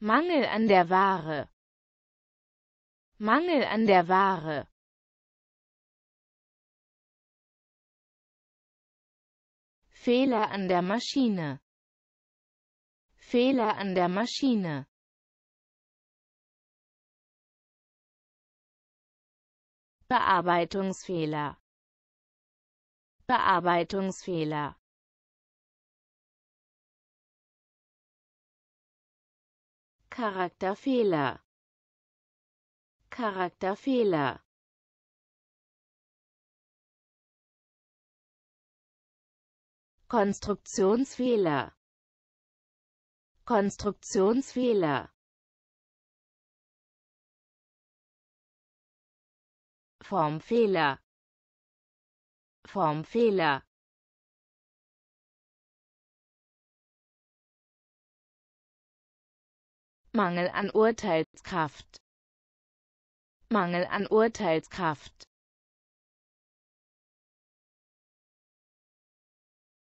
Mangel an der Ware. Mangel an der Ware. Fehler an der Maschine. Fehler an der Maschine. Bearbeitungsfehler. Bearbeitungsfehler. Charakterfehler Charakterfehler Konstruktionsfehler Konstruktionsfehler Formfehler Formfehler Mangel an Urteilskraft Mangel an Urteilskraft